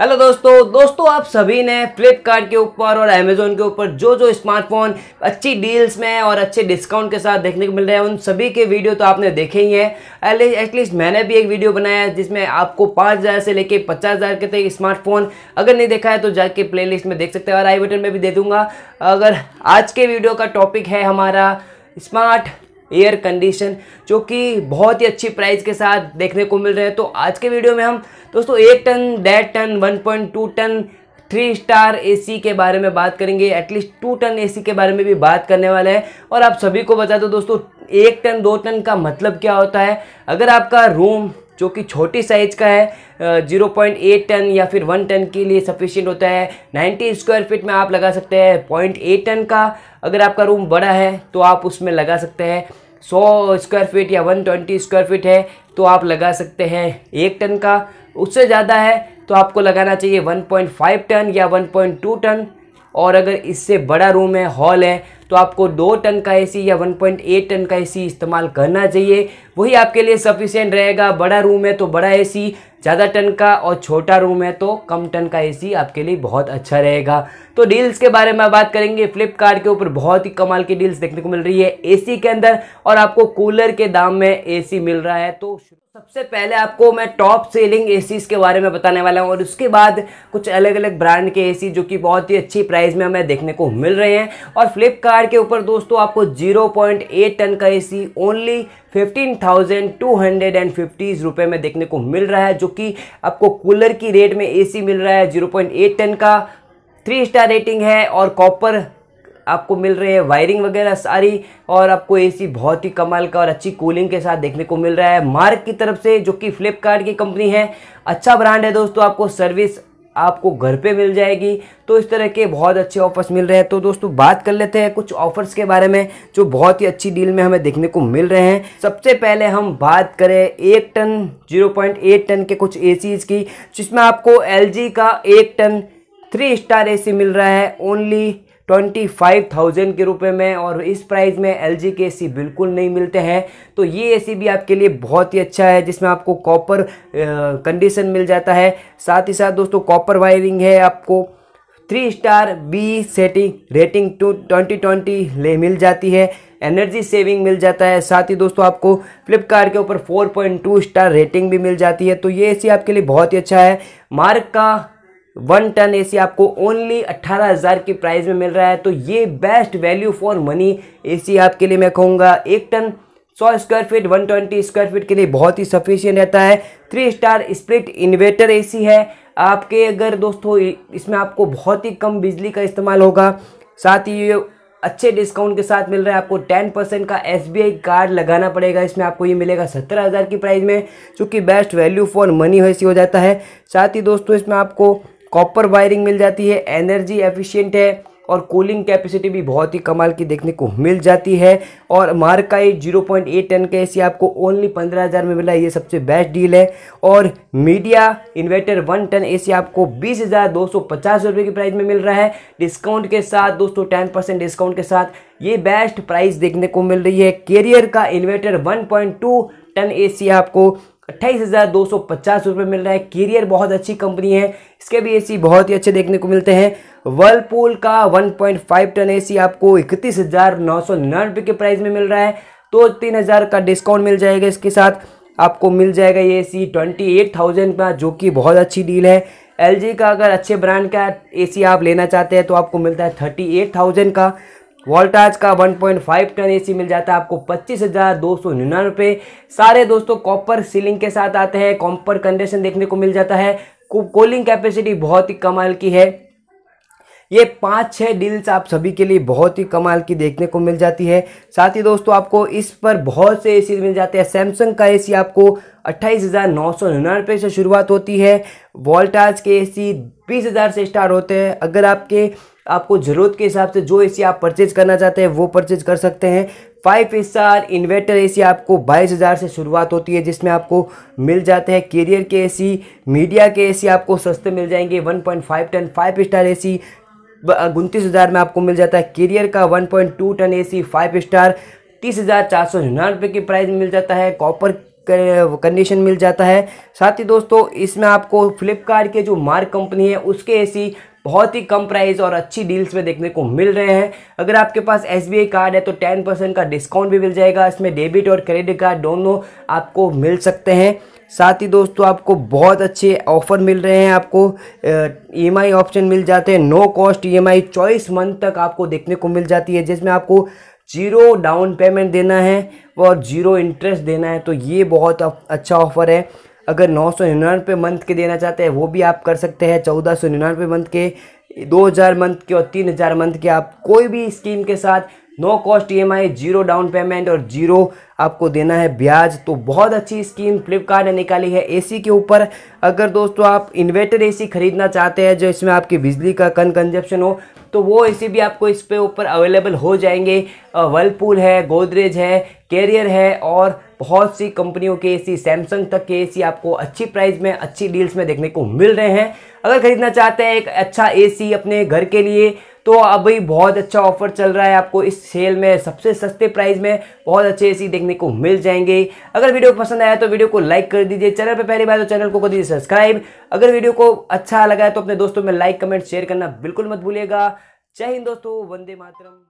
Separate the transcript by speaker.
Speaker 1: hello दोस्तों दोस्तों आप सभी ने फ्लिपकार्ट के ऊपर और अमेजोन के ऊपर जो जो स्मार्टफोन अच्छी डील्स में और अच्छे डिस्काउंट के साथ देखने को मिल रहे हैं उन सभी के वीडियो तो आपने देखे ही हैं एटलीस्ट मैंने भी एक वीडियो बनाया है जिसमें आपको 5000 से लेके 50000 के तक स्मार्टफोन अगर नहीं देखा है तो जाके प्ले में देख सकते हैं और आई बटन में भी दे दूँगा अगर आज के वीडियो का टॉपिक है हमारा स्मार्ट एयर कंडीशन जो कि बहुत ही अच्छी प्राइस के साथ देखने को मिल रहे हैं तो आज के वीडियो में हम दोस्तों एक टन डेढ़ ton 1.2 ton three star AC के बारे में बात करेंगे एटलीस्ट टू टन एसी के बारे में भी बात करने वाले हैं और आप सभी को बता दो दोस्तों एक टन दो टन का मतलब क्या होता है अगर आपका रूम जो कि छोटी साइज का है जीरो पॉइंट एट टन या फिर वन टन के लिए सफिशियंट होता है नाइन्टी स्क्वायर फीट में आप लगा सकते हैं पॉइंट एट टन का अगर आपका रूम बड़ा है तो आप उसमें लगा सकते हैं 100 स्क्वायर फीट या 120 स्क्वायर फीट है तो आप लगा सकते हैं एक टन का उससे ज़्यादा है तो आपको लगाना चाहिए 1.5 टन या 1.2 टन और अगर इससे बड़ा रूम है हॉल है तो आपको दो टन का एसी या 1.8 टन का एसी इस्तेमाल करना चाहिए वही आपके लिए सफिशेंट रहेगा बड़ा रूम है तो बड़ा एसी ज़्यादा टन का और छोटा रूम है तो कम टन का एसी आपके लिए बहुत अच्छा रहेगा तो डील्स के बारे में बात करेंगे फ्लिपकार्ट के ऊपर बहुत ही कमाल की डील्स देखने को मिल रही है एसी के अंदर और आपको कूलर के दाम में एसी मिल रहा है तो सबसे पहले आपको मैं टॉप सेलिंग एसीज़ के बारे में बताने वाला हूँ और उसके बाद कुछ अलग अलग ब्रांड के एसी जो कि बहुत ही अच्छी प्राइस में हमें देखने को मिल रहे हैं और फ्लिपकार्ट के ऊपर दोस्तों आपको 0.8 टन का AC only fifteen thousand two hundred and रुपये में देखने को मिल रहा है जो कि आपको कूलर की रेट में ए मिल रहा है जीरो टन का थ्री स्टार रेटिंग है और कॉपर आपको मिल रहे हैं वायरिंग वगैरह सारी और आपको एसी बहुत ही कमाल का और अच्छी कूलिंग के साथ देखने को मिल रहा है मार्क की तरफ से जो कि फ्लिपकार्ट की कंपनी है अच्छा ब्रांड है दोस्तों आपको सर्विस आपको घर पे मिल जाएगी तो इस तरह के बहुत अच्छे ऑफर्स मिल रहे हैं तो दोस्तों बात कर लेते हैं कुछ ऑफर्स के बारे में जो बहुत ही अच्छी डील में हमें देखने को मिल रहे हैं सबसे पहले हम बात करें एक टन 0.8 टन के कुछ ए की जिसमें आपको एल का एक टन थ्री स्टार ए मिल रहा है ओनली ट्वेंटी फाइव थाउजेंड के रुपए में और इस प्राइस में एल जी के ए बिल्कुल नहीं मिलते हैं तो ये ए भी आपके लिए बहुत ही अच्छा है जिसमें आपको कॉपर कंडीशन मिल जाता है साथ ही साथ दोस्तों कॉपर वायरिंग है आपको three star B setting rating two twenty twenty ले मिल जाती है एनर्जी सेविंग मिल जाता है साथ ही दोस्तों आपको फ्लिपकार्ट के ऊपर four point two star rating भी मिल जाती है तो ये सी आपके लिए बहुत ही अच्छा है मार्क का वन टन एसी आपको ओनली 18,000 की प्राइस में मिल रहा है तो ये best value for money AC आपके लिए मैं कहूँगा एक ton 100 square feet 120 square feet के लिए बहुत ही सफिशियंट रहता है three star split inverter AC है आपके अगर दोस्तों इसमें आपको बहुत ही कम बिजली का इस्तेमाल होगा साथ ही ये अच्छे डिस्काउंट के साथ मिल रहा है आपको टेन परसेंट का एस कार्ड लगाना पड़ेगा इसमें आपको ये मिलेगा सत्तर हज़ार की प्राइस में चूँकि बेस्ट वैल्यू फॉर मनी वैसी हो जाता है साथ ही दोस्तों इसमें आपको कॉपर वायरिंग मिल जाती है एनर्जी एफिशिएंट है और कूलिंग कैपेसिटी भी बहुत ही कमाल की देखने को मिल जाती है और मार्क जीरो पॉइंट 0.8 टन का एसी आपको ओनली 15000 में मिला ये सबसे बेस्ट डील है और मीडिया इन्वर्टर 1 टन एसी आपको बीस हज़ार की प्राइस में मिल रहा है डिस्काउंट के साथ दोस्तों 10 परसेंट डिस्काउंट के साथ ये बेस्ट प्राइस देखने को मिल रही है कैरियर का इन्वर्टर वन टन ए आपको अट्ठाईस हज़ार दो सौ पचास रुपये मिल रहा है कैरियर बहुत अच्छी कंपनी है इसके भी एसी बहुत ही अच्छे देखने को मिलते हैं वर्लपूल का 1.5 टन एसी आपको इकतीस हज़ार नौ सौ रुपये के प्राइस में मिल रहा है तो तीन हज़ार का डिस्काउंट मिल जाएगा इसके साथ आपको मिल जाएगा ये एसी ट्वेंटी एट थाउजेंड का जो कि बहुत अच्छी डील है एल का अगर अच्छे ब्रांड का ए आप लेना चाहते हैं तो आपको मिलता है थर्टी एट थाउजेंड का वोल्टाज का 1.5 टन एसी मिल जाता है आपको पच्चीस हज़ार दो सौ निन्यानवे सारे दोस्तों कॉपर सीलिंग के साथ आते हैं कॉपर कंडीशन देखने को मिल जाता है कूलिंग कैपेसिटी बहुत ही कमाल की है ये पाँच छः डील्स आप सभी के लिए बहुत ही कमाल की देखने को मिल जाती है साथ ही दोस्तों आपको इस पर बहुत से ए मिल जाते हैं सैमसंग का ए आपको अट्ठाईस हज़ार नौ सौ निन्यानवे से शुरुआत होती है वोल्टाज के ए सी बीस हज़ार से स्टार्ट होते हैं अगर आपके आपको ज़रूरत के हिसाब से जो ए आप परचेज करना चाहते हैं वो परचेज कर सकते हैं फाइव स्टार इन्वेटर एसी आपको बाईस हज़ार से शुरुआत होती है जिसमें आपको मिल जाते हैं कैरियर के एसी मीडिया के एसी आपको सस्ते मिल जाएंगे 1.5 टन फाइव स्टार सी उनतीस हज़ार में आपको मिल जाता है कैरियर का 1.2 टन सी फाइव स्टार तीस हज़ार चार सौ निन्यानवे रुपये की प्राइस मिल जाता है कॉपर कंडीशन मिल जाता है साथ ही दोस्तों इसमें आपको फ्लिपकार्ट के जो मार्क कंपनी है उसके एसी बहुत ही कम प्राइस और अच्छी डील्स में देखने को मिल रहे हैं अगर आपके पास एस कार्ड है तो टेन परसेंट का डिस्काउंट भी मिल जाएगा इसमें डेबिट और क्रेडिट कार्ड दोनों आपको मिल सकते हैं साथ ही दोस्तों आपको बहुत अच्छे ऑफर मिल रहे हैं आपको ई ऑप्शन e मिल जाते हैं no cost E M I month तक आपको देखने को मिल जाती है जिसमें आपको जीरो डाउन पेमेंट देना है और जीरो इंटरेस्ट देना है तो ये बहुत अच्छा ऑफर है अगर नौ सौ निन्यानवे मंथ के देना चाहते हैं वो भी आप कर सकते हैं चौदह सौ निन्यानवे मंथ के दो हज़ार मंथ के और तीन हज़ार मंथ के आप कोई भी स्कीम के साथ no cost E zero down payment और जीरो आपको देना है ब्याज तो बहुत अच्छी स्कीम फ्लिपकार्ट ने निकाली है एसी के ऊपर अगर दोस्तों आप इन्वेटर एसी खरीदना चाहते हैं जो इसमें आपकी बिजली का कन कंजप्शन हो तो वो एसी भी आपको इस पे ऊपर अवेलेबल हो जाएंगे वर्लपूल है गोदरेज है कैरियर है और बहुत सी कंपनियों के एसी सैमसंग तक के एसी आपको अच्छी प्राइस में अच्छी डील्स में देखने को मिल रहे हैं अगर खरीदना चाहते हैं एक अच्छा एसी अपने घर के लिए तो अभी बहुत अच्छा ऑफर चल रहा है आपको इस सेल में सबसे सस्ते प्राइस में बहुत अच्छे ऐसी देखने को मिल जाएंगे अगर वीडियो पसंद आया तो वीडियो को लाइक कर दीजिए चैनल पर पहली बार तो चैनल को कर दीजिए सब्सक्राइब अगर वीडियो को अच्छा लगा है तो अपने दोस्तों में लाइक कमेंट शेयर करना बिल्कुल मत भूलिएगा जय हिंद दोस्तों वंदे मातरम